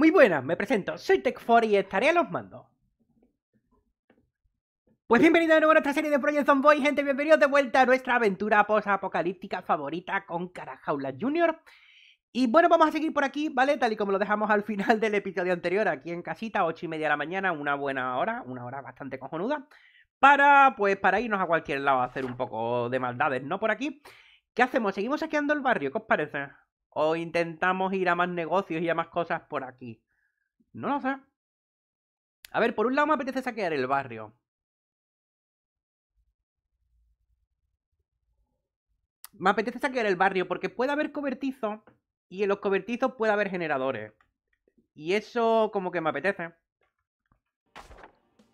Muy buenas, me presento, soy Tech4 y estaré a los mandos. Pues bienvenido de nuevo a nuestra serie de Project Zomboy, gente, bienvenidos de vuelta a nuestra aventura post-apocalíptica favorita con Carajaula Junior. Y bueno, vamos a seguir por aquí, ¿vale? Tal y como lo dejamos al final del episodio anterior, aquí en casita, ocho y media de la mañana, una buena hora, una hora bastante cojonuda, para, pues, para irnos a cualquier lado a hacer un poco de maldades, ¿no? Por aquí. ¿Qué hacemos? ¿Seguimos saqueando el barrio? ¿Qué os parece? O intentamos ir a más negocios y a más cosas por aquí. No lo sé. A ver, por un lado me apetece saquear el barrio. Me apetece saquear el barrio porque puede haber cobertizos y en los cobertizos puede haber generadores. Y eso como que me apetece.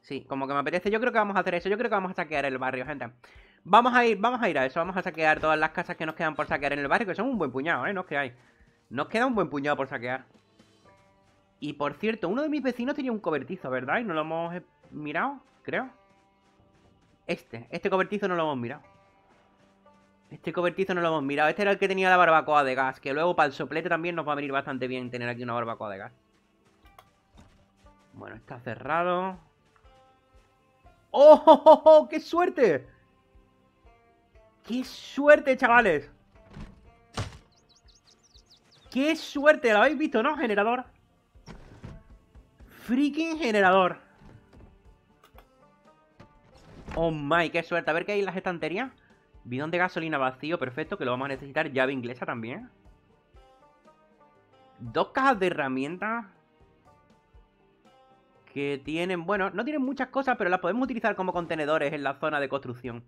Sí, como que me apetece. Yo creo que vamos a hacer eso. Yo creo que vamos a saquear el barrio, gente. Vamos a ir, vamos a ir a eso. Vamos a saquear todas las casas que nos quedan por saquear en el barrio, que son un buen puñado, ¿eh? No que hay. Nos queda un buen puñado por saquear. Y por cierto, uno de mis vecinos tenía un cobertizo, ¿verdad? Y no lo hemos mirado, creo. Este, este cobertizo no lo hemos mirado. Este cobertizo no lo hemos mirado. Este era el que tenía la barbacoa de gas, que luego para el soplete también nos va a venir bastante bien tener aquí una barbacoa de gas. Bueno, está cerrado. ¡Oh, oh, qué suerte! ¡Qué suerte, chavales! ¡Qué suerte! ¿Lo habéis visto, no? Generador. Freaking generador. Oh my, qué suerte. A ver qué hay en las estanterías. Bidón de gasolina vacío, perfecto, que lo vamos a necesitar. Llave inglesa también. Dos cajas de herramientas que tienen, bueno, no tienen muchas cosas, pero las podemos utilizar como contenedores en la zona de construcción.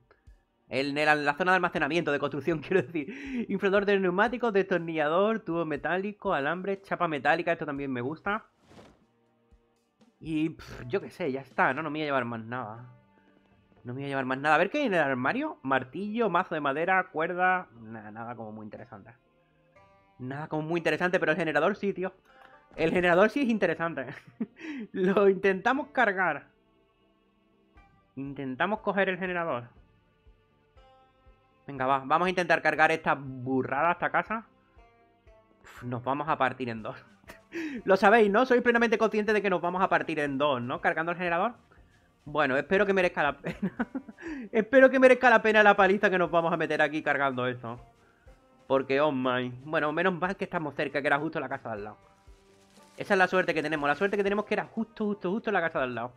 En, en la zona de almacenamiento, de construcción, quiero decir. Inflador de neumáticos, destornillador, tubo metálico, alambre, chapa metálica, esto también me gusta. Y yo qué sé, ya está, no, no me voy a llevar más nada. No me voy a llevar más nada. A ver qué hay en el armario. Martillo, mazo de madera, cuerda... Nada, nada como muy interesante. Nada como muy interesante, pero el generador sí, tío. El generador sí es interesante. Lo intentamos cargar. Intentamos coger el generador. Venga, va. Vamos a intentar cargar esta burrada hasta casa. nos vamos a partir en dos. Lo sabéis, ¿no? Soy plenamente consciente de que nos vamos a partir en dos, ¿no? Cargando el generador. Bueno, espero que merezca la pena. espero que merezca la pena la paliza que nos vamos a meter aquí cargando esto. Porque, oh my. Bueno, menos mal que estamos cerca, que era justo la casa de al lado. Esa es la suerte que tenemos. La suerte que tenemos que era justo, justo, justo en la casa de al lado.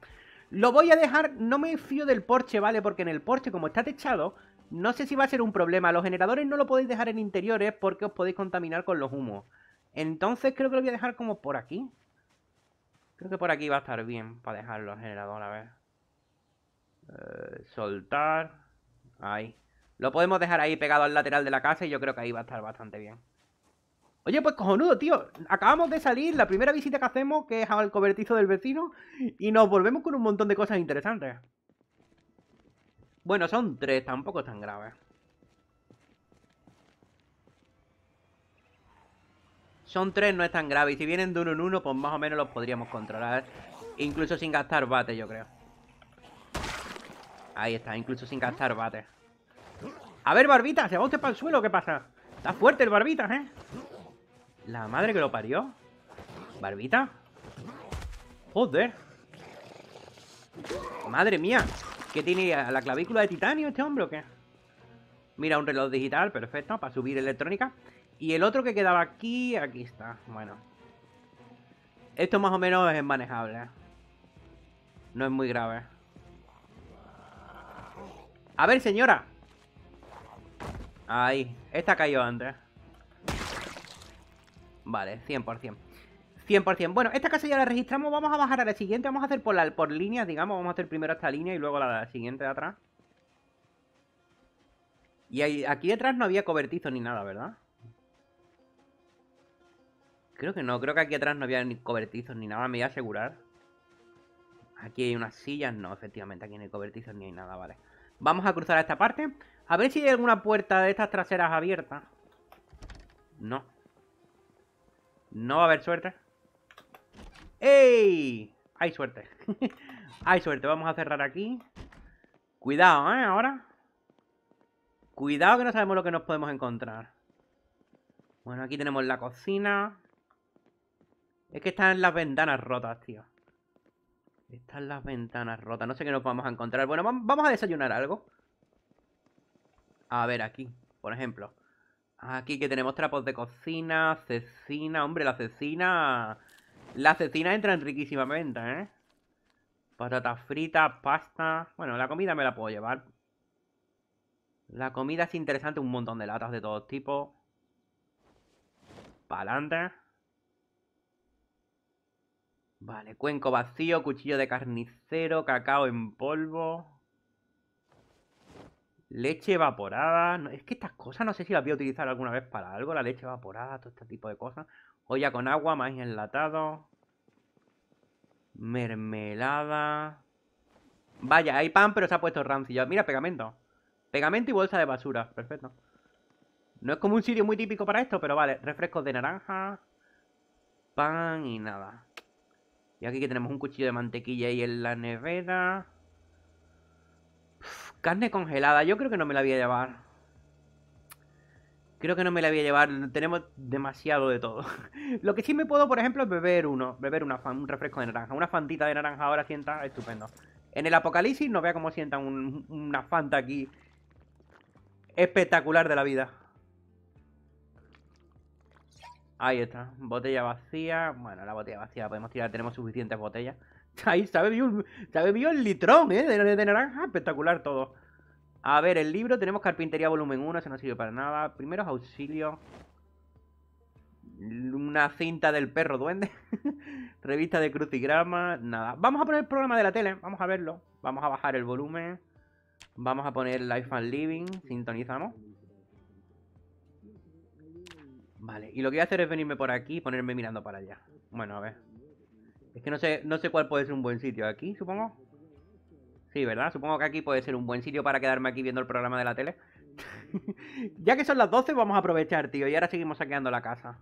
Lo voy a dejar, no me fío del porche, ¿vale? Porque en el porche, como está techado, no sé si va a ser un problema. Los generadores no lo podéis dejar en interiores porque os podéis contaminar con los humos. Entonces creo que lo voy a dejar como por aquí. Creo que por aquí va a estar bien para dejarlo los generador, a ver. Eh, soltar. Ahí. Lo podemos dejar ahí pegado al lateral de la casa y yo creo que ahí va a estar bastante bien. Oye, pues cojonudo, tío. Acabamos de salir, la primera visita que hacemos, que es al cobertizo del vecino, y nos volvemos con un montón de cosas interesantes. Bueno, son tres, tampoco es tan grave. Son tres, no es tan grave. Y si vienen de uno en uno, pues más o menos los podríamos controlar. ¿eh? Incluso sin gastar bate, yo creo. Ahí está, incluso sin gastar bate. A ver, Barbita, ¿se va usted para el suelo qué pasa? Está fuerte el Barbita, ¿eh? La madre que lo parió. ¿Barbita? Joder. Madre mía. ¿Qué tiene la clavícula de titanio este hombre o qué? Mira, un reloj digital, perfecto, para subir electrónica. Y el otro que quedaba aquí, aquí está. Bueno. Esto más o menos es manejable. No es muy grave. A ver, señora. Ahí. Esta cayó antes. Vale, 100%. 100%. Bueno, esta casa ya la registramos. Vamos a bajar a la siguiente. Vamos a hacer por, la, por líneas, digamos. Vamos a hacer primero esta línea y luego la, siguiente de atrás. Y aquí detrás no había cobertizo ni nada, ¿verdad? Creo que no. Creo que aquí atrás no había ni cobertizos ni nada. Me voy a asegurar. Aquí hay unas sillas. No, efectivamente. Aquí no hay cobertizos ni hay nada, vale. Vamos a cruzar a esta parte. A ver si hay alguna puerta de estas traseras abierta. No. No va a haber suerte. ¡Ey! Hay suerte. Hay suerte. Vamos a cerrar aquí. Cuidado, ¿eh? Ahora. Cuidado que no sabemos lo que nos podemos encontrar. Bueno, aquí tenemos la cocina. Es que están las ventanas rotas, tío. Están las ventanas rotas. No sé qué nos vamos a encontrar. Bueno, vamos a desayunar algo. A ver, aquí, por ejemplo. Aquí que tenemos trapos de cocina, cecina... Hombre, la cecina! La asesina entran riquísimamente, ¿eh? Patatas fritas, pasta... Bueno, la comida me la puedo llevar. La comida es interesante. Un montón de latas de todo tipo. Pa'lante. Vale, cuenco vacío, cuchillo de carnicero, cacao en polvo leche evaporada. es que estas cosas no sé si las voy a utilizar alguna vez para algo, la leche evaporada, todo este tipo de cosas. Olla con agua, maíz enlatado. Mermelada. Vaya, hay pan, pero se ha puesto rancillo, Mira, pegamento. Pegamento y bolsa de basura. Perfecto. No es como un sitio muy típico para esto, pero vale. Refrescos de naranja. Pan y nada. Y aquí que tenemos un cuchillo de mantequilla ahí en la nevera carne congelada, yo creo que no me la voy a llevar. Creo que no me la voy a llevar, tenemos demasiado de todo. Lo que sí me puedo, por ejemplo, es beber uno, beber una un refresco de naranja. Una fantita de naranja ahora sienta estupendo. En el apocalipsis no vea cómo sienta una fanta aquí. Espectacular de la vida. Ahí está, botella vacía. Bueno, la botella vacía podemos tirar, tenemos suficientes botellas. Ahí ha bebido el litrón, ¿eh? De, de, naranja, espectacular todo. A ver, el libro, tenemos carpintería volumen 1, se no sirve para nada. Primeros auxilios. Una cinta del perro duende. Revista de crucigrama, nada. Vamos a poner el programa de la tele, vamos a verlo. Vamos a bajar el volumen. Vamos a poner Life and Living, sintonizamos. Vale, y lo que voy a hacer es venirme por aquí y ponerme mirando para allá. Bueno, a ver. Es que no sé, no sé cuál puede ser un buen sitio. ¿Aquí, supongo? Sí, ¿verdad? Supongo que aquí puede ser un buen sitio para quedarme aquí viendo el programa de la tele. ya que son las 12, vamos a aprovechar, tío. Y ahora seguimos saqueando la casa.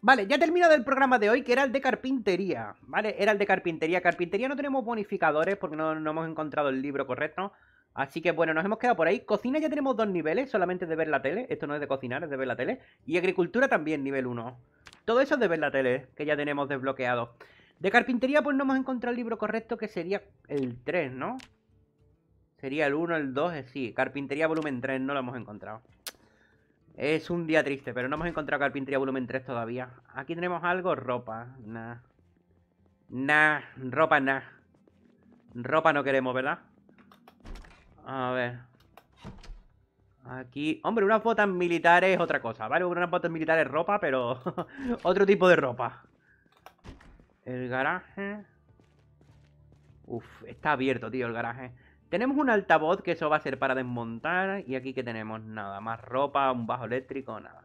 Vale, ya terminado el programa de hoy, que era el de carpintería. ¿Vale? Era el de carpintería. Carpintería no tenemos bonificadores porque no, no hemos encontrado el libro correcto. Así que bueno, nos hemos quedado por ahí. Cocina ya tenemos dos niveles, solamente de ver la tele. Esto no es de cocinar, es de ver la tele. Y agricultura también, nivel 1. Todo eso es de ver la tele, que ya tenemos desbloqueado. De carpintería, pues no hemos encontrado el libro correcto, que sería el 3, ¿no? Sería el 1, el 2, eh, sí. Carpintería volumen 3, no lo hemos encontrado. Es un día triste, pero no hemos encontrado carpintería volumen 3 todavía. Aquí tenemos algo, ropa. Nah. Nah, ropa nah. Ropa no queremos, ¿verdad? A ver. Aquí... Hombre, unas botas militares es otra cosa, ¿vale? Unas botas militares ropa, pero... otro tipo de ropa. El garaje... Uf, está abierto, tío, el garaje. Tenemos un altavoz, que eso va a ser para desmontar. Y aquí que tenemos nada, más ropa, un bajo eléctrico, nada.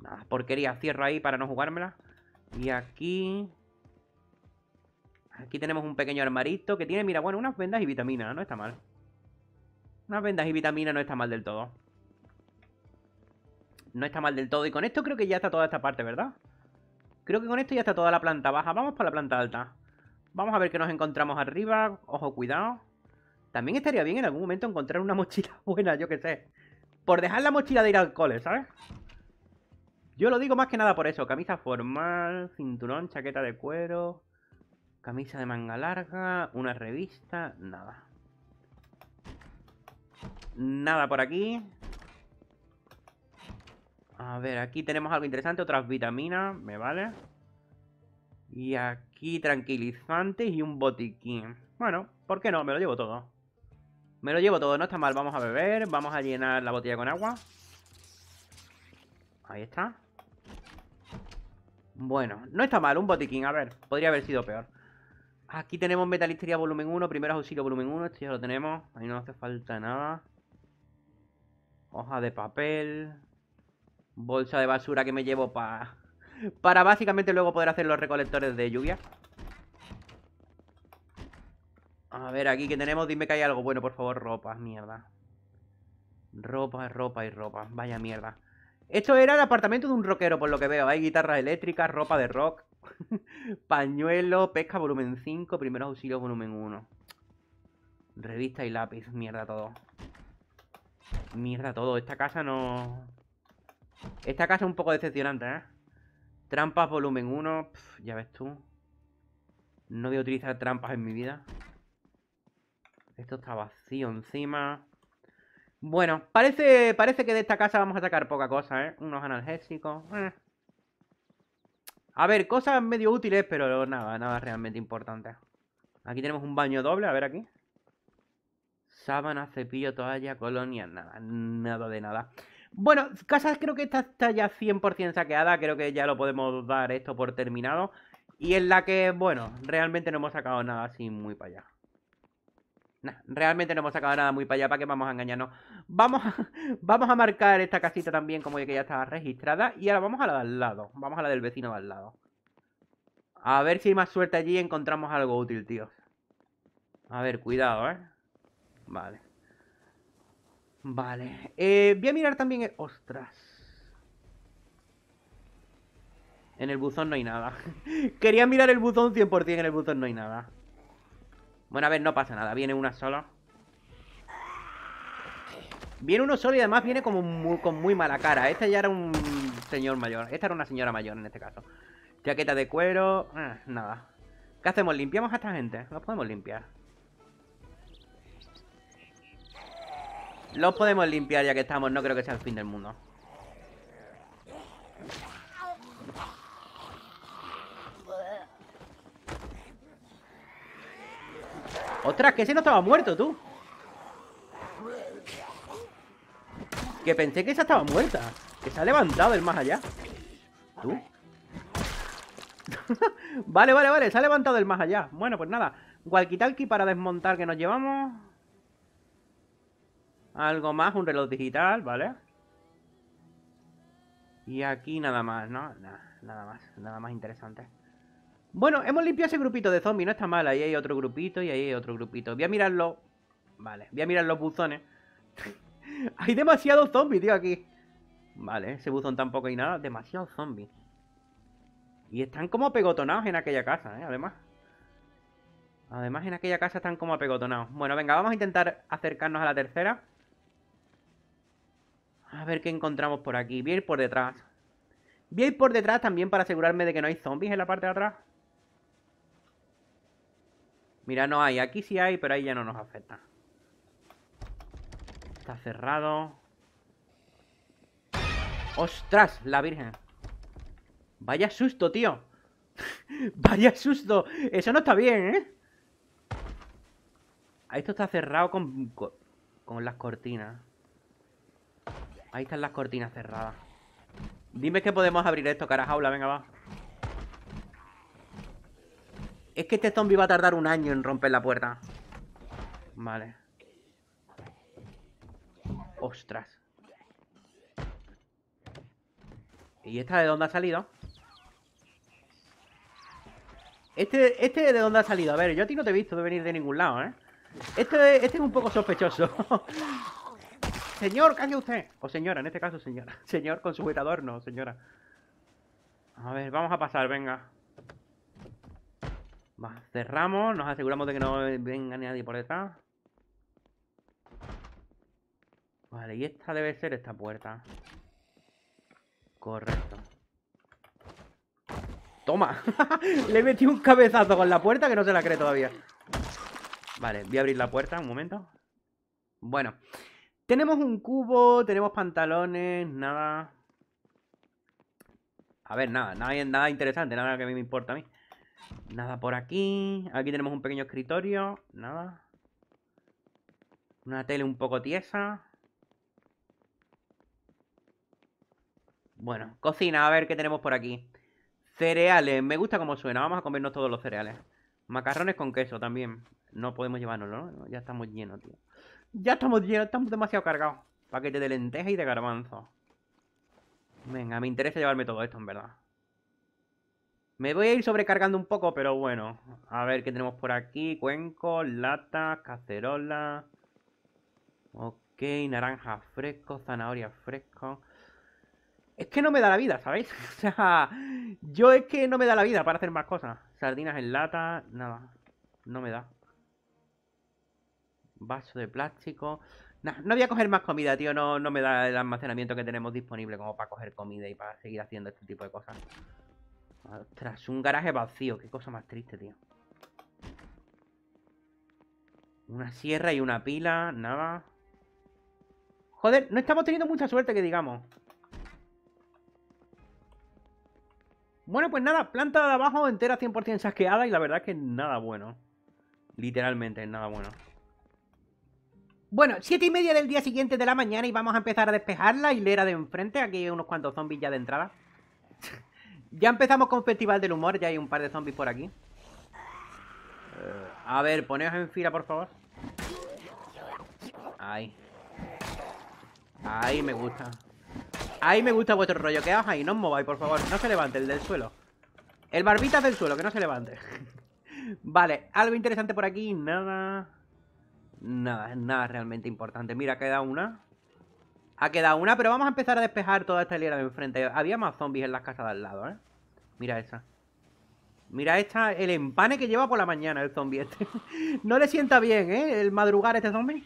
Nada, porquería, cierro ahí para no jugármela. Y aquí... Aquí tenemos un pequeño armarito que tiene, mira, bueno, unas vendas y vitaminas, no está mal. Unas vendas y vitaminas no está mal del todo. No está mal del todo. Y con esto creo que ya está toda esta parte, ¿verdad? Creo que con esto ya está toda la planta baja. Vamos para la planta alta. Vamos a ver qué nos encontramos arriba. Ojo, cuidado. También estaría bien en algún momento encontrar una mochila buena, yo que sé. Por dejar la mochila de ir al cole, ¿sabes? Yo lo digo más que nada por eso. Camisa formal, cinturón, chaqueta de cuero, camisa de manga larga, una revista, nada. Nada por aquí. A ver, aquí tenemos algo interesante. Otras vitaminas, me vale. Y aquí tranquilizantes y un botiquín. Bueno, ¿por qué no? Me lo llevo todo. Me lo llevo todo, no está mal. Vamos a beber, vamos a llenar la botella con agua. Ahí está. Bueno, no está mal, un botiquín, a ver, podría haber sido peor. Aquí tenemos Metalistería volumen 1, Primero auxilio volumen 1, esto ya lo tenemos, ahí no hace falta nada hoja de papel, bolsa de basura que me llevo para... Para básicamente luego poder hacer los recolectores de lluvia. A ver, aquí que tenemos, dime que hay algo bueno, por favor, ropa, mierda. Ropa, ropa y ropa, vaya mierda. Esto era el apartamento de un rockero, por lo que veo. Hay guitarras eléctricas, ropa de rock, pañuelo, pesca volumen 5, primeros auxilios volumen 1. Revista y lápiz, mierda todo. Mierda todo, esta casa no... Esta casa es un poco decepcionante, ¿eh? Trampas volumen 1, ya ves tú. No voy a utilizar trampas en mi vida. Esto está vacío encima. Bueno, parece, parece que de esta casa vamos a sacar poca cosa, ¿eh? Unos analgésicos. Eh. A ver, cosas medio útiles, pero nada, nada realmente importante. Aquí tenemos un baño doble, a ver aquí. Sábana, cepillo, toalla, colonia nada, nada de nada. Bueno, Casas creo que esta está ya 100% saqueada, creo que ya lo podemos dar esto por terminado. Y en la que, bueno, realmente no hemos sacado nada así muy para allá. realmente no hemos sacado nada muy para allá, ¿para que vamos a engañarnos? Vamos a, vamos a marcar esta casita también como que ya estaba registrada. Y ahora vamos a la de al lado, vamos a la del vecino de al lado. A ver si hay más suerte allí y encontramos algo útil, tíos. A ver, cuidado, ¿eh? Vale. Vale. Eh, voy a mirar también... Ostras. En el buzón no hay nada. Quería mirar el buzón 100%, en el buzón no hay nada. Bueno, a ver, no pasa nada. Viene una sola. Viene uno solo y además viene como con muy mala cara. Este ya era un señor mayor. Esta era una señora mayor en este caso. Chaqueta de cuero. Eh, nada. ¿Qué hacemos? ¿Limpiamos a esta gente? No podemos limpiar. Los podemos limpiar ya que estamos, no creo que sea el fin del mundo. Ostras, que ese no estaba muerto, tú. Que pensé que esa estaba muerta. Que se ha levantado el más allá. ¿Tú? vale, vale, vale. Se ha levantado el más allá. Bueno, pues nada. Walkitalki para desmontar que nos llevamos. Algo más, un reloj digital, ¿vale? Y aquí nada más, ¿no? Nada, más, nada más interesante. Bueno, hemos limpiado ese grupito de zombies, no está mal. Ahí hay otro grupito y ahí hay otro grupito. Voy a mirarlo Vale, voy a mirar los buzones. hay demasiados zombies, tío, aquí. Vale, ese buzón tampoco hay nada. Demasiados zombies. Y están como pegotonados en aquella casa, ¿eh? Además. Además, en aquella casa están como apegotonados. Bueno, venga, vamos a intentar acercarnos a la tercera. A ver qué encontramos por aquí. Voy a ir por detrás. Voy a ir por detrás también para asegurarme de que no hay zombies en la parte de atrás. Mira, no hay. Aquí sí hay, pero ahí ya no nos afecta. Está cerrado. ¡Ostras! La virgen. Vaya susto, tío. Vaya susto. Eso no está bien, ¿eh? Esto está cerrado con, con, con las cortinas. Ahí están las cortinas cerradas. Dime que podemos abrir esto, cara jaula. Venga, va. Es que este zombie va a tardar un año en romper la puerta. Vale. Ostras. ¿Y esta de dónde ha salido? Este, este de dónde ha salido. A ver, yo a ti no te he visto de venir de ningún lado, ¿eh? Este, este es un poco sospechoso. Señor, cállese usted. O señora, en este caso señora. Señor con sujetador, no, señora. A ver, vamos a pasar, venga. Va, cerramos, nos aseguramos de que no venga nadie por detrás. Vale, y esta debe ser esta puerta. Correcto. ¡Toma! Le metí un cabezazo con la puerta que no se la cree todavía. Vale, voy a abrir la puerta un momento. Bueno, tenemos un cubo, tenemos pantalones, nada... A ver, nada, nada, nada interesante, nada que a mí me importa a mí. Nada por aquí. Aquí tenemos un pequeño escritorio. Nada. Una tele un poco tiesa. Bueno, cocina, a ver qué tenemos por aquí. Cereales, me gusta cómo suena. Vamos a comernos todos los cereales. Macarrones con queso también. No podemos llevárnoslo, Ya estamos llenos, tío. Ya estamos, ya estamos demasiado cargados. Paquete de lentejas y de garbanzo. Venga, me interesa llevarme todo esto, en verdad. Me voy a ir sobrecargando un poco, pero bueno. A ver qué tenemos por aquí. Cuenco, lata, cacerola. Ok, naranja fresco, zanahoria fresco. Es que no me da la vida, ¿sabéis? o sea, yo es que no me da la vida para hacer más cosas. Sardinas en lata, nada. No me da. Vaso de plástico. no voy a coger más comida, tío. No, no me da el almacenamiento que tenemos disponible como para coger comida y para seguir haciendo este tipo de cosas. Ostras, un garaje vacío. Qué cosa más triste, tío. Una sierra y una pila, nada. Joder, no estamos teniendo mucha suerte, que digamos. Bueno, pues nada, planta de abajo entera 100% saqueada y la verdad es que nada bueno. Literalmente, nada bueno. Bueno, siete y media del día siguiente de la mañana y vamos a empezar a despejar la hilera de enfrente. Aquí hay unos cuantos zombies ya de entrada. ya empezamos con Festival del Humor, ya hay un par de zombies por aquí. Eh, a ver, poneos en fila, por favor. Ahí. Ahí me gusta. Ahí me gusta vuestro rollo. Quedaos ahí, no os mováis, por favor. No se levante el del suelo. El barbita del suelo, que no se levante. vale, algo interesante por aquí. Nada. Nada, nada realmente importante. Mira, queda una. Ha quedado una, pero vamos a empezar a despejar toda esta hilera de enfrente. Había más zombies en las casas de al lado, ¿eh? Mira esta Mira esta, el empane que lleva por la mañana el zombie este. no le sienta bien, ¿eh? El madrugar este zombie.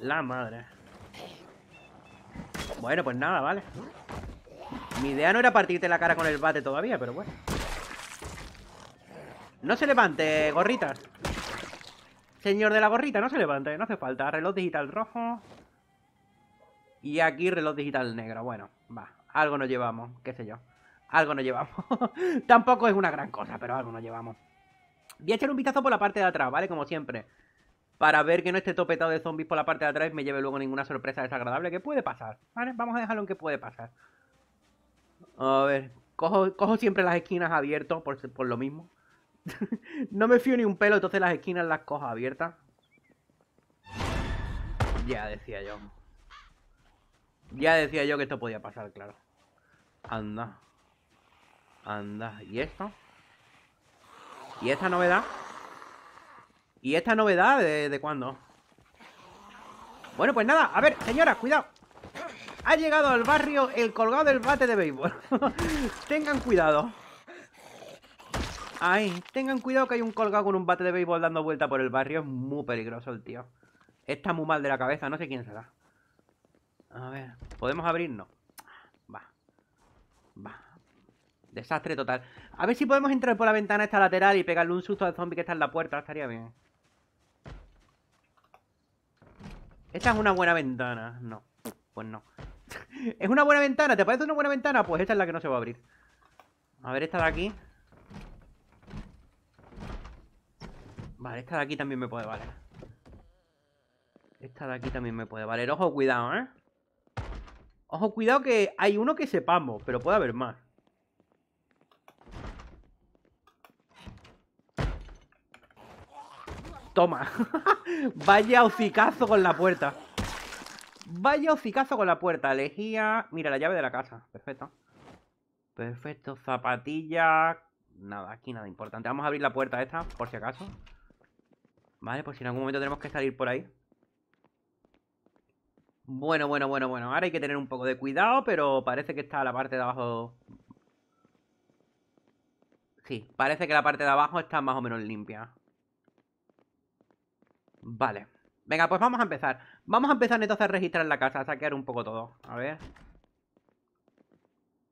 La madre. Bueno, pues nada, vale. Mi idea no era partirte la cara con el bate todavía, pero bueno. No se levante, gorritas. Señor de la gorrita, no se levante, no hace falta. Reloj digital rojo. Y aquí reloj digital negro. Bueno, va. Algo nos llevamos, qué sé yo. Algo nos llevamos. Tampoco es una gran cosa, pero algo nos llevamos. Voy a echar un vistazo por la parte de atrás, ¿vale? Como siempre. Para ver que no esté topetado de zombies por la parte de atrás y me lleve luego ninguna sorpresa desagradable. Que puede pasar, ¿vale? Vamos a dejarlo en que puede pasar. A ver. Cojo, cojo siempre las esquinas abiertas por, por lo mismo. no me fío ni un pelo, entonces las esquinas las cojo abiertas. Ya decía yo. Ya decía yo que esto podía pasar, claro. Anda. Anda. ¿Y esto? ¿Y esta novedad? ¿Y esta novedad de, cuándo? Bueno, pues nada. A ver, señora, cuidado. Ha llegado al barrio el colgado del bate de béisbol. Tengan cuidado. Ahí, tengan cuidado que hay un colgado con un bate de béisbol dando vuelta por el barrio. Es muy peligroso el tío. Está muy mal de la cabeza, no sé quién será. A ver, ¿podemos abrirnos? Va. Va. Desastre total. A ver si podemos entrar por la ventana esta lateral y pegarle un susto al zombie que está en la puerta. Estaría bien. Esta es una buena ventana. No, pues no. ¿Es una buena ventana? ¿Te parece una buena ventana? Pues esta es la que no se va a abrir. A ver, esta de aquí. Vale, esta de aquí también me puede valer. Esta de aquí también me puede valer. Ojo, cuidado, ¿eh? Ojo, cuidado que hay uno que sepamos, pero puede haber más. Toma. Vaya hocicazo con la puerta. Vaya hocicazo con la puerta. Elegía... Mira, la llave de la casa. Perfecto. Perfecto. Zapatilla... Nada, aquí nada importante. Vamos a abrir la puerta esta, por si acaso. Vale, pues si en algún momento tenemos que salir por ahí. Bueno, bueno, bueno, bueno. Ahora hay que tener un poco de cuidado, pero parece que está la parte de abajo... Sí, parece que la parte de abajo está más o menos limpia. Vale. Venga, pues vamos a empezar. Vamos a empezar entonces a registrar la casa, a saquear un poco todo. A ver.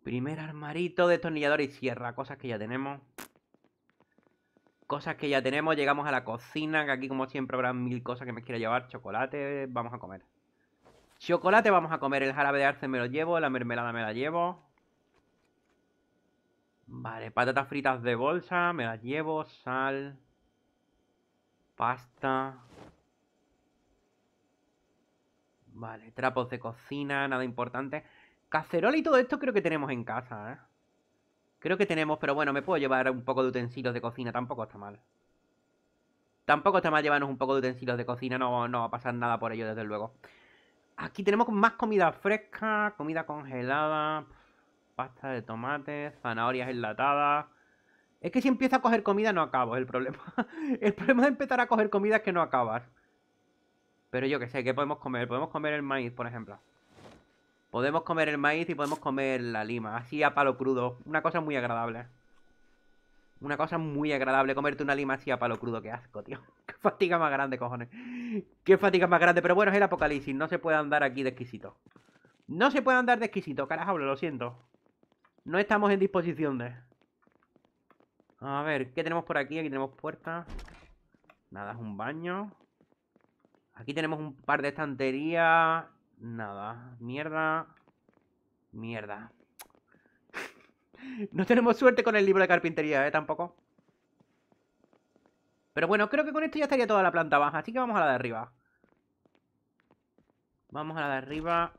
Primer armarito, destornillador y sierra, cosas que ya tenemos cosas que ya tenemos. Llegamos a la cocina, que aquí como siempre habrá mil cosas que me quiera llevar. Chocolate, vamos a comer. Chocolate vamos a comer, el jarabe de arce me lo llevo, la mermelada me la llevo. Vale, patatas fritas de bolsa, me las llevo, sal, pasta. Vale, trapos de cocina, nada importante. Cacerola y todo esto creo que tenemos en casa, ¿eh? Creo que tenemos, pero bueno, me puedo llevar un poco de utensilios de cocina, tampoco está mal. Tampoco está mal llevarnos un poco de utensilios de cocina, no, no va a pasar nada por ello, desde luego. Aquí tenemos más comida fresca, comida congelada, pasta de tomate, zanahorias enlatadas... Es que si empiezo a coger comida no acabo, el problema. el problema de empezar a coger comida es que no acabas. Pero yo qué sé, ¿qué podemos comer? Podemos comer el maíz, por ejemplo. Podemos comer el maíz y podemos comer la lima, así a palo crudo. Una cosa muy agradable. Una cosa muy agradable comerte una lima así a palo crudo. Qué asco, tío. Qué fatiga más grande, cojones. Qué fatiga más grande. Pero bueno, es el apocalipsis. No se puede andar aquí de exquisito. No se puede andar de exquisito, carajo, lo siento. No estamos en disposición de... A ver, ¿qué tenemos por aquí? Aquí tenemos puerta, Nada, es un baño. Aquí tenemos un par de estanterías Nada. Mierda. Mierda. no tenemos suerte con el libro de carpintería, ¿eh? Tampoco. Pero bueno, creo que con esto ya estaría toda la planta baja. Así que vamos a la de arriba. Vamos a la de arriba.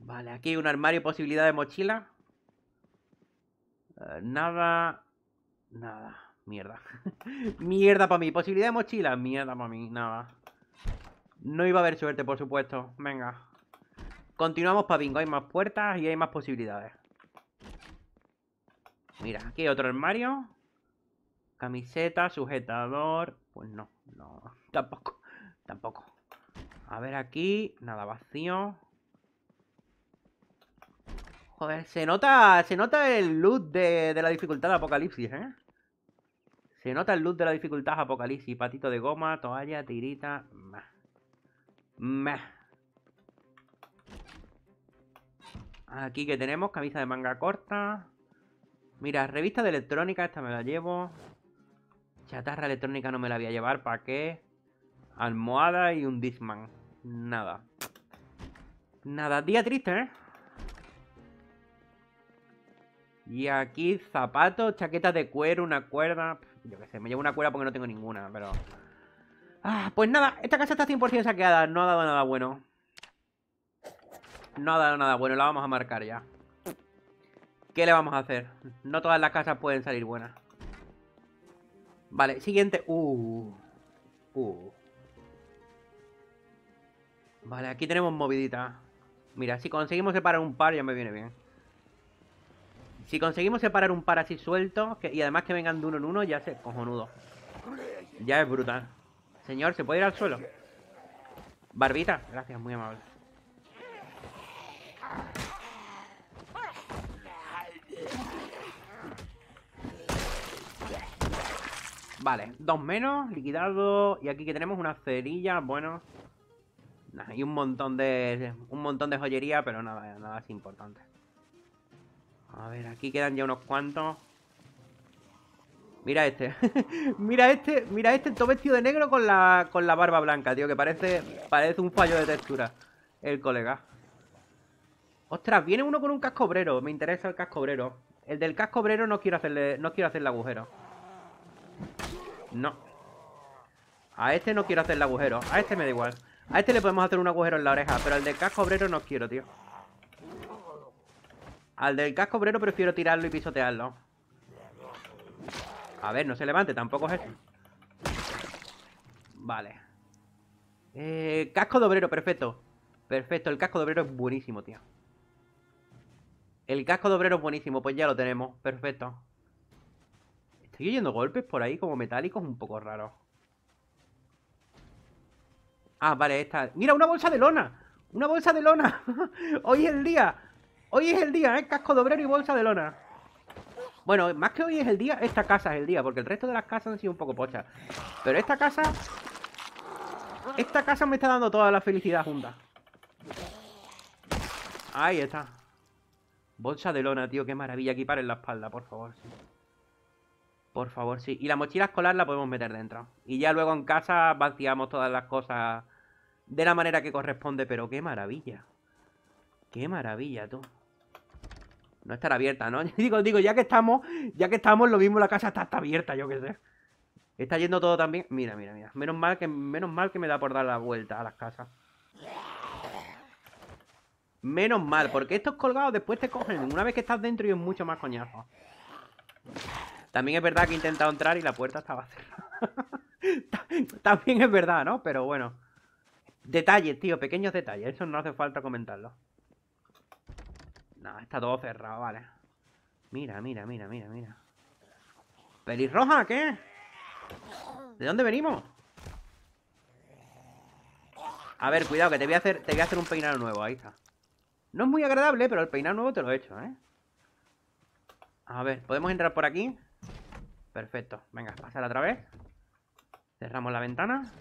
Vale, aquí hay un armario, posibilidad de mochila. Eh, nada. Nada. Mierda. mierda para mí. Posibilidad de mochila. Mierda para mí. Nada. No iba a haber suerte, por supuesto. Venga. Continuamos para bingo. Hay más puertas y hay más posibilidades. Mira, aquí hay otro armario. Camiseta, sujetador. Pues no, no, tampoco. Tampoco. A ver aquí, nada vacío. Joder, se nota, se nota el luz de, de, la dificultad de Apocalipsis, ¿eh? Se nota el luz de la dificultad Apocalipsis. Patito de goma, toalla, tirita, más. Aquí que tenemos, camisa de manga corta. Mira, revista de electrónica, esta me la llevo. Chatarra electrónica no me la voy a llevar, ¿para qué? Almohada y un Disman. Nada. Nada, día triste, ¿eh? Y aquí zapatos, chaqueta de cuero, una cuerda. Yo qué sé, me llevo una cuerda porque no tengo ninguna, pero... Ah, pues nada, esta casa está 100% saqueada. No ha dado nada bueno. No ha dado nada bueno, la vamos a marcar ya. ¿Qué le vamos a hacer? No todas las casas pueden salir buenas. Vale, siguiente. Uh. uh. Vale, aquí tenemos movidita. Mira, si conseguimos separar un par ya me viene bien. Si conseguimos separar un par así suelto y además que vengan de uno en uno, ya se cojonudo. Ya es brutal. Señor, ¿se puede ir al suelo? Barbita, gracias, muy amable. Vale, dos menos, liquidado. Y aquí que tenemos una cerilla, bueno. Hay y un montón de. un montón de joyería, pero nada, nada es importante. A ver, aquí quedan ya unos cuantos. Este. Mira este. mira este, mira este, todo vestido de negro con la, con la barba blanca, tío, que parece, parece un fallo de textura. El colega. Ostras, viene uno con un casco obrero. Me interesa el casco obrero. El del casco obrero no quiero hacerle, no quiero hacerle agujero. No. A este no quiero hacerle agujero. A este me da igual. A este le podemos hacer un agujero en la oreja, pero al del casco obrero no quiero, tío. Al del casco obrero prefiero tirarlo y pisotearlo. A ver, no se levante, tampoco es Vale. Eh, casco de obrero, perfecto. Perfecto, el casco de obrero es buenísimo, tío. El casco de obrero es buenísimo, pues ya lo tenemos. Perfecto. Estoy oyendo golpes por ahí como metálicos un poco raros. Ah, vale, esta. ¡Mira, una bolsa de lona! ¡Una bolsa de lona! Hoy es el día. Hoy es el día, ¿eh? Casco de obrero y bolsa de lona. Bueno, más que hoy es el día, esta casa es el día, porque el resto de las casas han sido un poco pochas. Pero esta casa... Esta casa me está dando toda la felicidad junta. Ahí está. Bolsa de lona, tío, qué maravilla. Aquí en la espalda, por favor, Por favor, sí. Y la mochila escolar la podemos meter dentro. Y ya luego en casa vaciamos todas las cosas de la manera que corresponde. Pero qué maravilla. Qué maravilla, tú. No estará abierta, ¿no? digo, digo, ya que estamos, ya que estamos, lo mismo la casa está, abierta, yo qué sé. Está yendo todo también. Mira, mira, mira. Menos mal que menos mal que me da por dar la vuelta a las casas. Menos mal, porque estos colgados después te cogen. Una vez que estás dentro y es mucho más coñazo. También es verdad que he intentado entrar y la puerta estaba cerrada. también es verdad, ¿no? Pero bueno. Detalles, tío, pequeños detalles. Eso no hace falta comentarlo. No, está todo cerrado, vale. Mira, mira, mira, mira, mira. ¿Pelirroja? ¿Qué? ¿De dónde venimos? A ver, cuidado, que te voy a hacer, te voy a hacer un peinado nuevo, ahí está. No es muy agradable, pero el peinado nuevo te lo he hecho, ¿eh? A ver, ¿podemos entrar por aquí? Perfecto. Venga, pasar otra vez. Cerramos la ventana.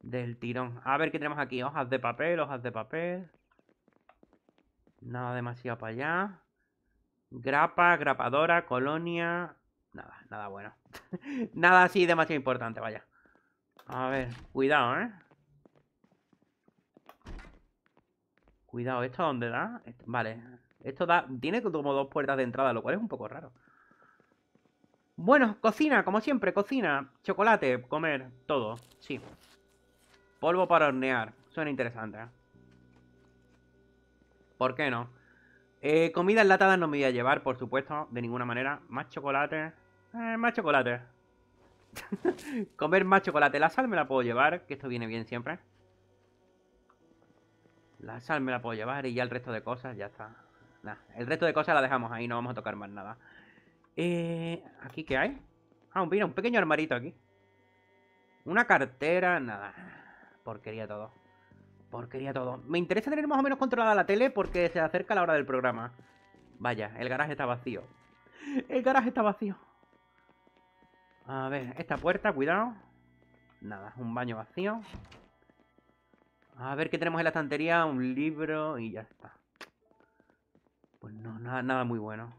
Del tirón. A ver qué tenemos aquí. Hojas de papel, hojas de papel. Nada demasiado para allá. Grapa, grapadora, colonia. Nada, nada bueno. nada así demasiado importante, vaya. A ver, cuidado, ¿eh? Cuidado, ¿esto dónde da? Vale, esto da... Tiene como dos puertas de entrada, lo cual es un poco raro. Bueno, cocina, como siempre, cocina. Chocolate, comer, todo, sí. Polvo para hornear, suena interesante. ¿eh? ¿Por qué no? Eh, comida enlatada no me voy a llevar, por supuesto, de ninguna manera. Más chocolate. Eh, más chocolate. Comer más chocolate. La sal me la puedo llevar, que esto viene bien siempre. La sal me la puedo llevar y ya el resto de cosas, ya está. el resto de cosas la dejamos ahí, no vamos a tocar más nada. Eh, ¿Aquí qué hay? Ah, mira, un pequeño armarito aquí. Una cartera, nada. Porquería todo. Porquería todo. Me interesa tener más o menos controlada la tele porque se acerca la hora del programa. Vaya, el garaje está vacío. El garaje está vacío. A ver, esta puerta, cuidado. Nada, un baño vacío. A ver qué tenemos en la estantería. Un libro y ya está. Pues no, nada, nada muy bueno.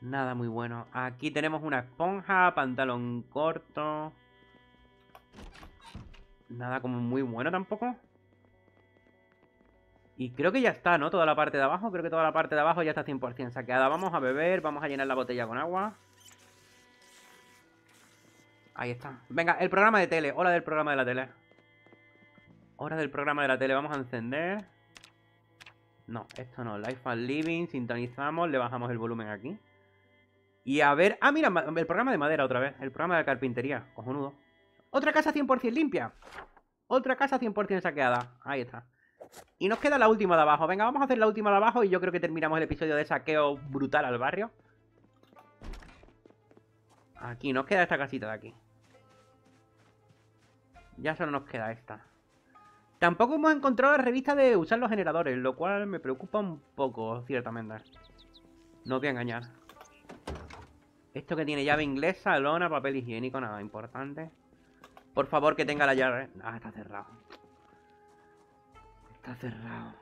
Nada muy bueno. Aquí tenemos una esponja, pantalón corto nada como muy bueno tampoco. Y creo que ya está, ¿no? Toda la parte de abajo, creo que toda la parte de abajo ya está 100% saqueada. Vamos a beber, vamos a llenar la botella con agua. Ahí está. Venga, el programa de tele, hora del programa de la tele. Hora del programa de la tele, vamos a encender. No, esto no, Life and Living, sintonizamos, le bajamos el volumen aquí. Y a ver, ah, mira, el programa de madera otra vez, el programa de carpintería, cojonudo. Otra casa 100% limpia. Otra casa 100% saqueada. Ahí está. Y nos queda la última de abajo. Venga, vamos a hacer la última de abajo y yo creo que terminamos el episodio de saqueo brutal al barrio. Aquí, nos queda esta casita de aquí. Ya solo nos queda esta. Tampoco hemos encontrado la revista de usar los generadores, lo cual me preocupa un poco, ciertamente. No voy a engañar. Esto que tiene llave inglesa, lona, papel higiénico, nada importante. Por favor, que tenga la llave. Ah, está cerrado. Está cerrado.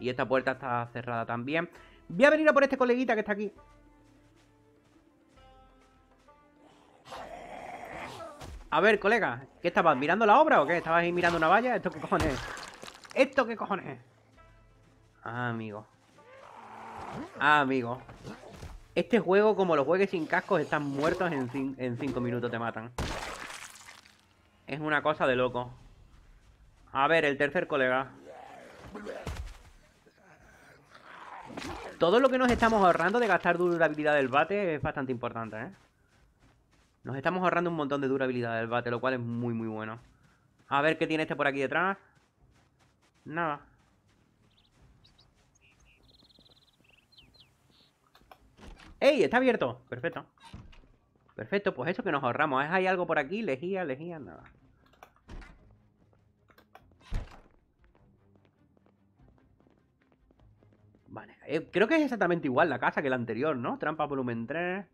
y esta puerta está cerrada también. Voy a venir a por este coleguita que está aquí. A ver, colega, ¿qué estabas? ¿Mirando la obra o qué? ¿Estabas ahí mirando una valla? ¿Esto qué cojones ¿Esto qué cojones Ah, amigo. Ah, amigo. Este juego, como los juegues sin cascos, están muertos en, en minutos, te matan. Es una cosa de loco. A ver, el tercer colega. Todo lo que nos estamos ahorrando de gastar durabilidad del bate es bastante importante, ¿eh? Nos estamos ahorrando un montón de durabilidad del bate, lo cual es muy, muy bueno. A ver qué tiene este por aquí detrás. Nada. ¡Ey! Está abierto. Perfecto. Perfecto, pues eso que nos ahorramos. ¿Hay algo por aquí? Lejía, lejía, nada. Vale, eh, creo que es exactamente igual la casa que la anterior, ¿no? Trampa volumen 3.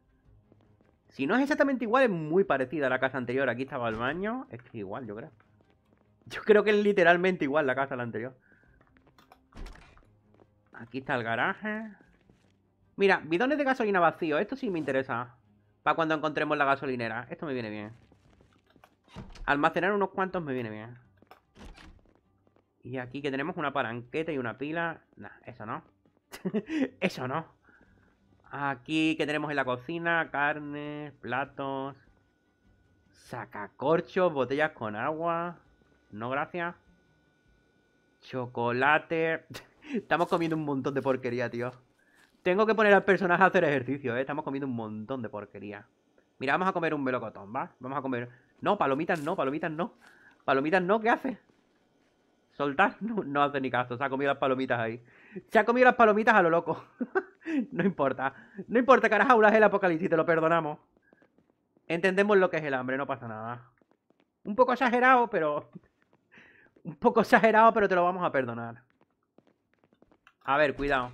Si no es exactamente igual, es muy parecida a la casa anterior. Aquí estaba el baño. Es que igual, yo creo. Yo creo que es literalmente igual la casa a la anterior. Aquí está el garaje. Mira, bidones de gasolina vacío. Esto sí me interesa. Para cuando encontremos la gasolinera. Esto me viene bien. Almacenar unos cuantos me viene bien. Y aquí que tenemos una paranqueta y una pila. Nah, eso no. eso no. Aquí que tenemos en la cocina Carne, platos, sacacorchos, botellas con agua. No, gracias. Chocolate. Estamos comiendo un montón de porquería, tío. Tengo que poner al personaje a hacer ejercicio, ¿eh? Estamos comiendo un montón de porquería. Mira, vamos a comer un melocotón, ¿va? Vamos a comer... No, palomitas no, palomitas no. Palomitas no, ¿qué hace? Soltar no, hace ni caso. Se ha comido las palomitas ahí. Se ha comido las palomitas a lo loco. no importa. No importa, carajo, es el apocalipsis, te lo perdonamos. Entendemos lo que es el hambre, no pasa nada. Un poco exagerado, pero... Un poco exagerado, pero te lo vamos a perdonar. A ver, cuidado.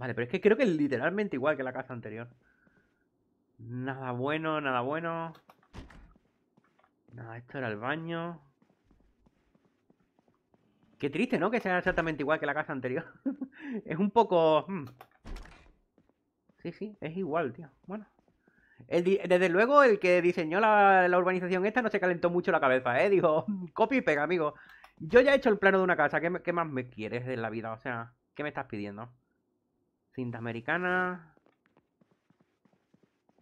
Vale, pero es que creo que es literalmente igual que la casa anterior. Nada bueno, nada bueno. Nada, esto era el baño. Qué triste, ¿no? Que sea exactamente igual que la casa anterior. es un poco... Hmm. Sí, sí, es igual, tío. Bueno. desde luego, el que diseñó la, urbanización esta no se calentó mucho la cabeza, ¿eh? Dijo, hmm, copy y pega, amigo. Yo ya he hecho el plano de una casa. ¿Qué, ¿Qué, más me quieres de la vida? O sea, ¿qué me estás pidiendo? Cinta americana.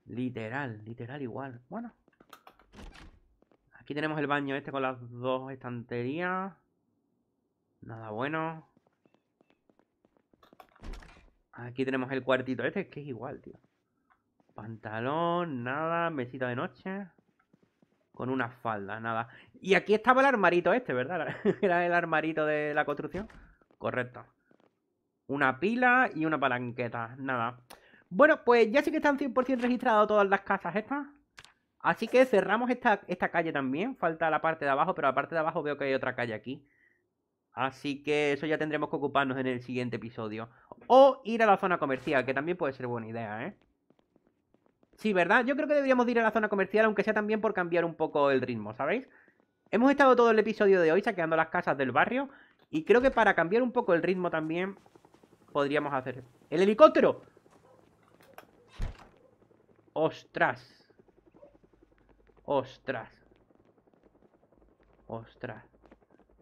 Literal, literal igual. Bueno. Aquí tenemos el baño este con las dos estanterías. Nada bueno. Aquí tenemos el cuartito este, que es igual, tío. Pantalón, nada, mesita de noche. Con una falda, nada. Y aquí estaba el armarito este, ¿verdad? Era el armarito de la construcción. Correcto. Una pila y una palanqueta, nada. Bueno, pues ya sí que están 100% registradas todas las casas estas. Así que cerramos esta, calle también. Falta la parte de abajo, pero la parte de abajo veo que hay otra calle aquí. Así que eso ya tendremos que ocuparnos en el siguiente episodio. O ir a la zona comercial, que también puede ser buena idea, ¿eh? Sí, ¿verdad? Yo creo que deberíamos ir a la zona comercial, aunque sea también por cambiar un poco el ritmo, ¿sabéis? Hemos estado todo el episodio de hoy saqueando las casas del barrio. Y creo que para cambiar un poco el ritmo también podríamos hacer. ¡El helicóptero! ¡Ostras! ¡Ostras! ¡Ostras!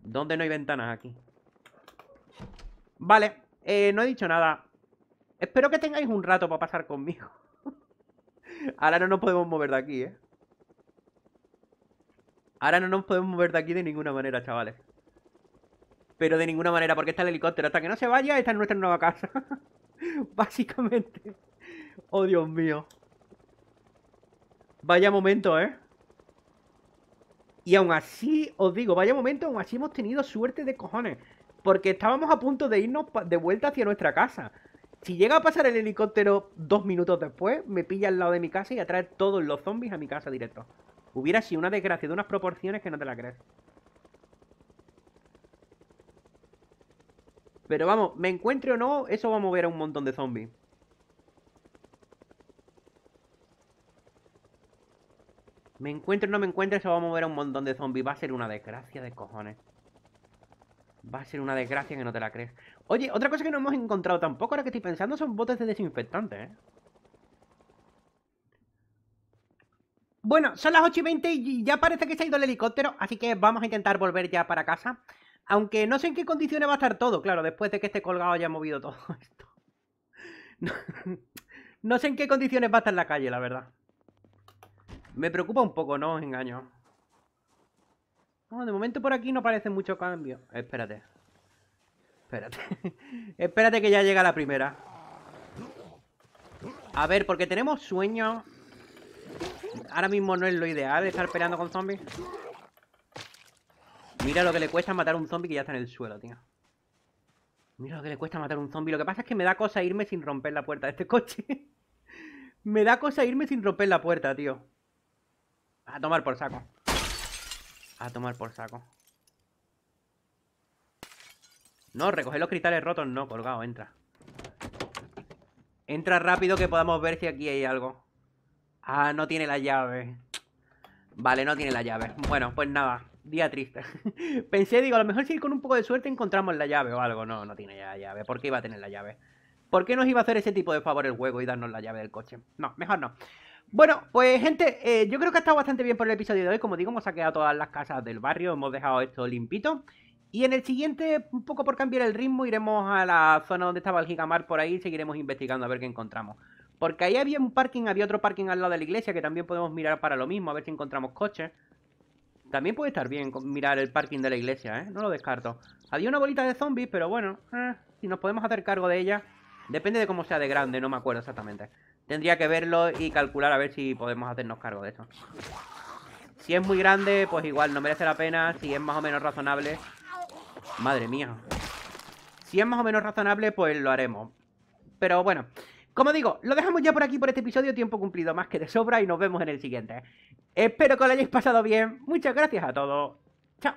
¿Dónde no hay ventanas aquí? Vale, eh, no he dicho nada. Espero que tengáis un rato para pasar conmigo. Ahora no nos podemos mover de aquí, ¿eh? Ahora no nos podemos mover de aquí de ninguna manera, chavales pero de ninguna manera, porque está el helicóptero. Hasta que no se vaya, está en nuestra nueva casa. Básicamente. Oh, Dios mío. Vaya momento, ¿eh? Y aún así, os digo, vaya momento, aún así hemos tenido suerte de cojones. Porque estábamos a punto de irnos de vuelta hacia nuestra casa. Si llega a pasar el helicóptero dos minutos después, me pilla al lado de mi casa y atrae todos los zombies a mi casa directo. Hubiera sido una desgracia de unas proporciones que no te la crees. Pero vamos, me encuentre o no, eso va a mover a un montón de zombies. Me encuentre o no me encuentre, eso va a mover a un montón de zombies. Va a ser una desgracia de cojones. Va a ser una desgracia que no te la crees. Oye, otra cosa que no hemos encontrado tampoco, ahora que estoy pensando, son botes de desinfectante, ¿eh? Bueno, son las 8 y 20 y ya parece que se ha ido el helicóptero, así que vamos a intentar volver ya para casa. Aunque no sé en qué condiciones va a estar todo, claro, después de que este colgado haya movido todo esto. No, sé en qué condiciones va a estar la calle, la verdad. Me preocupa un poco, no engaño. de momento por aquí no parece mucho cambio. Espérate. Espérate. Espérate que ya llega la primera. A ver, porque tenemos sueño Ahora mismo no es lo ideal estar peleando con zombies. Mira lo que le cuesta matar un zombie que ya está en el suelo, tío. Mira lo que le cuesta matar un zombie. Lo que pasa es que me da cosa irme sin romper la puerta de este coche. me da cosa irme sin romper la puerta, tío. A tomar por saco. A tomar por saco. No, recoger los cristales rotos no, colgado, entra. Entra rápido que podamos ver si aquí hay algo. Ah, no tiene la llave. Vale, no tiene la llave. Bueno, pues nada día triste. Pensé, digo, a lo mejor si con un poco de suerte encontramos la llave o algo. No, no tiene ya la llave. ¿Por qué iba a tener la llave? ¿Por qué nos iba a hacer ese tipo de favor el juego y darnos la llave del coche? No, mejor no. Bueno, pues gente, eh, yo creo que ha estado bastante bien por el episodio de hoy. Como digo, hemos saqueado todas las casas del barrio, hemos dejado esto limpito. Y en el siguiente, un poco por cambiar el ritmo, iremos a la zona donde estaba el Gigamar por ahí y seguiremos investigando a ver qué encontramos. Porque ahí había un parking, había otro parking al lado de la iglesia que también podemos mirar para lo mismo, a ver si encontramos coches. También puede estar bien mirar el parking de la iglesia, ¿eh? No lo descarto. Había una bolita de zombies, pero bueno, eh, si nos podemos hacer cargo de ella. Depende de cómo sea de grande, no me acuerdo exactamente. Tendría que verlo y calcular a ver si podemos hacernos cargo de eso. Si es muy grande, pues igual no merece la pena. Si es más o menos razonable... Madre mía. Si es más o menos razonable, pues lo haremos. Pero bueno, como digo, lo dejamos ya por aquí por este episodio, tiempo cumplido más que de sobra y nos vemos en el siguiente. Espero que lo hayáis pasado bien, muchas gracias a todos, chao.